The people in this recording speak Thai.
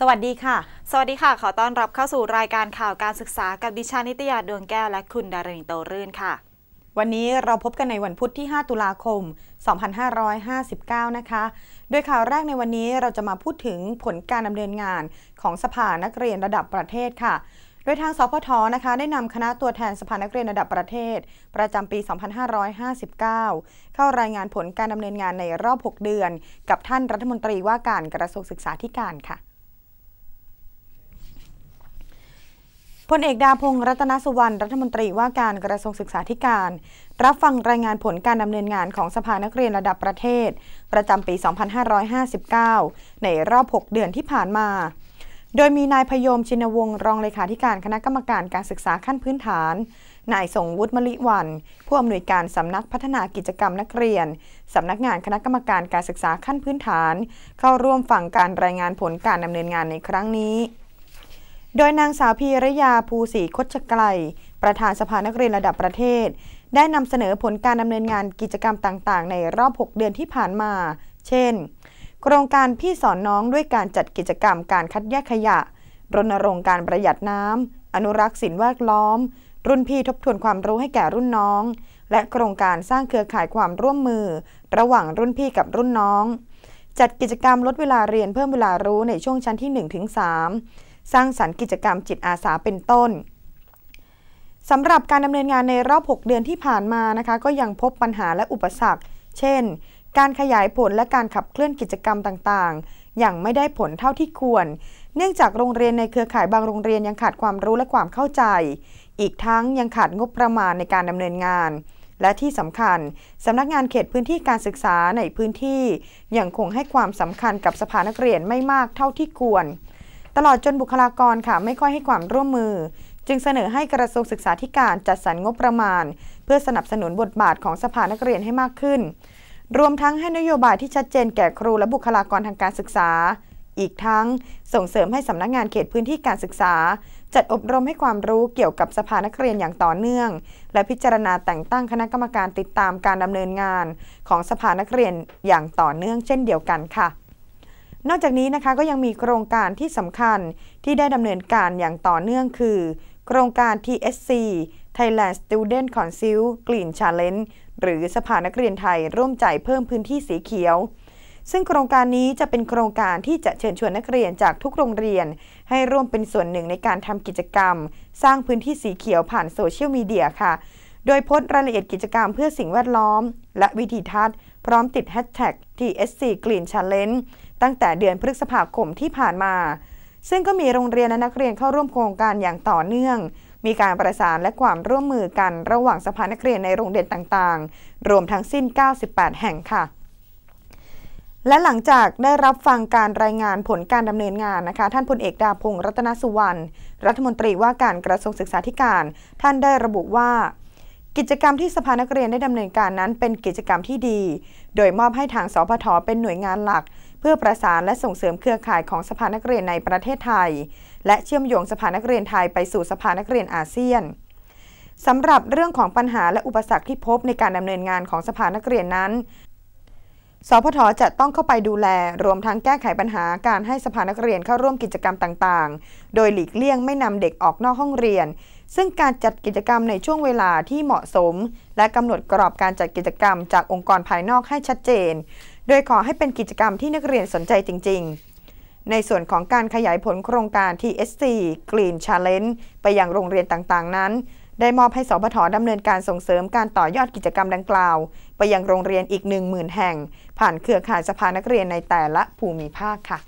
สวัสดีค่ะ สวัสดีค่ะ ขอต้อนรับเข้าสู่รายการข่าวการศึกษากับดิฉันนิตยาดวงแก้วและคุณดาริีโตรื่นค่ะ วันนี้เราพบกันในวันพุธที่ 5 ตุลาคม 2559 นะคะ โดยข่าวแรกในวันนี้เราจะมาพูดถึงผลการดำเนินงานของสภานักเรียนระดับประเทศค่ะ โดยทางสพทนะคะ ได้นำคณะตัวแทนสภานักเรียนระดับประเทศ ประจำปี 2559 เข้ารายงานผลการดำเนินงานในรอบ6เดือนกับท่านรัฐมนตรีว่าการกระทรวงศึกษาธิการค่ะพลเอกดาพงศ์รัตนสุวรรณรัฐมนตรีว่าการกระทรวงศึกษาธิการ รับฟังรายงานผลการดำเนินงานของสภานักเรียนระดับประเทศ ประจำปี 2559 ในรอบ 6 เดือนที่ผ่านมา โดยมีนายพยมชินวงศ์รองเลขาธิการคณะกรรมการการศึกษาขั้นพื้นฐาน นายสงวุฒิมลิวัน ผู้อำนวยการสำนักพัฒนากิจกรรมนักเรียนสำนักงานคณะกรรมการการศึกษาขั้นพื้นฐาน เข้าร่วมฟังการรายงานผลการดำเนินงานในครั้งนี้โดยนางสาวพีรยาภูศรีคชไกลประธานสภานักเรียนระดับประเทศ ได้นำเสนอผลการดำเนินงานกิจกรรมต่าง ๆ ในรอบ6เดือนที่ผ่านมา เช่น โครงการพี่สอนน้องด้วยการจัดกิจกรรมการคัดแยกขยะรณรงค์การประหยัดน้ำอนุรักษ์สิ่งแวดล้อม รุ่นพี่ทบทวนความรู้ให้แก่รุ่นน้อง และโครงการสร้างเครือข่ายความร่วมมือ ระหว่างรุ่นพี่กับรุ่นน้อง จัดกิจกรรมลดเวลาเรียนเพิ่มเวลารู้ในช่วงชั้นที่1-3สร้างสรรค์กิจกรรมจิตอาสาเป็นต้น สำหรับการดำเนินงานในรอบ 6 เดือนที่ผ่านมานะคะก็ยังพบปัญหาและอุปสรรค เช่น การขยายผลและการขับเคลื่อนกิจกรรมต่างๆอย่างไม่ได้ผลเท่าที่ควร เนื่องจากโรงเรียนในเครือข่ายบางโรงเรียนยังขาดความรู้และความเข้าใจ อีกทั้งยังขาดงบประมาณในการดำเนินงาน และที่สำคัญสำนักงานเขตพื้นที่การศึกษาในพื้นที่ยังคงให้ความสำคัญกับสภานักเรียนไม่มากเท่าที่ควรตลอดจนบุคลากรค่ะไม่ค่อยให้ความร่วมมือ จึงเสนอให้กระทรวงศึกษาธิการจัดสรรงบประมาณ เพื่อสนับสนุนบทบาทของสภานักเรียนให้มากขึ้น รวมทั้งให้นโยบายที่ชัดเจนแก่ครูและบุคลากรทางการศึกษา อีกทั้งส่งเสริมให้สำนักงงานเขตพื้นที่การศึกษา จัดอบรมให้ความรู้เกี่ยวกับสภานักเรียนอย่างต่อเนื่อง และพิจารณาแต่งตั้งคณะกรรมการติดตามการดำเนินงานของสภานักเรียนอย่างต่อเนื่อง เช่นเดียวกันค่ะนอกจากนี้นะคะก็ยังมีโครงการที่สำคัญที่ได้ดำเนินการอย่างต่อเนื่องคือ โครงการ TSC Thailand Student Council Green Challenge หรือสภานักเรียนไทยร่วมใจเพิ่มพื้นที่สีเขียว ซึ่งโครงการนี้จะเป็นโครงการที่จะเชิญชวนนักเรียนจากทุกโรงเรียน ให้ร่วมเป็นส่วนหนึ่งในการทำกิจกรรม สร้างพื้นที่สีเขียวผ่านโซเชียลมีเดียค่ะ โดยโพสต์รายละเอียดกิจกรรมเพื่อสิ่งแวดล้อม และวิธีทัศน์พร้อมติดแฮชแท็ก TSC Green Challenge ตั้งแต่เดือนพฤษภาคมที่ผ่านมา ซึ่งก็มีโรงเรียนและนักเรียนเข้าร่วมโครงการอย่างต่อเนื่อง มีการประสานและความร่วมมือกันระหว่างสภานักเรียนในโรงเรียนต่างๆ รวมทั้งสิ้น 98 แห่งค่ะ และหลังจากได้รับฟังการรายงานผลการดำเนินงานนะคะ ท่านพลเอกดาพงศ์รัตนสุวรรณรัฐมนตรีว่าการกระทรวงศึกษาธิการ ท่านได้ระบุว่า กิจกรรมที่สภานักเรียนได้ดำเนินการนั้นเป็นกิจกรรมที่ดี โดยมอบให้ทางสพทเป็นหน่วยงานหลักเพื่อประสานและส่งเสริมเครือข่ายของสภานักเรียนในประเทศไทย และเชื่อมโยงสภานักเรียนไทยไปสู่สภานักเรียนอาเซียน สำหรับเรื่องของปัญหาและอุปสรรคที่พบในการดำเนินงานของสภานักเรียนนั้น สพทจะต้องเข้าไปดูแลรวมทั้งแก้ไขปัญหาการให้สภานักเรียนเข้าร่วมกิจกรรมต่างๆ โดยหลีกเลี่ยงไม่นำเด็กออกนอกห้องเรียนซึ่งการจัดกิจกรรมในช่วงเวลาที่เหมาะสม และกำหนดกรอบการจัดกิจกรรมจากองค์กรภายนอกให้ชัดเจน โดยขอให้เป็นกิจกรรมที่นักเรียนสนใจจริง ๆ ในส่วนของการขยายผลโครงการ TSC Green Challenge ไปยังโรงเรียนต่างๆนั้น ได้มอบให้สพทดำเนินการส่งเสริมการต่อยอดกิจกรรมดังกล่าว ไปยังโรงเรียนอีก1 0,000แห่งผ่านเครือข่ายสภานักเรียนในแต่ละภูมิภาคค่ะ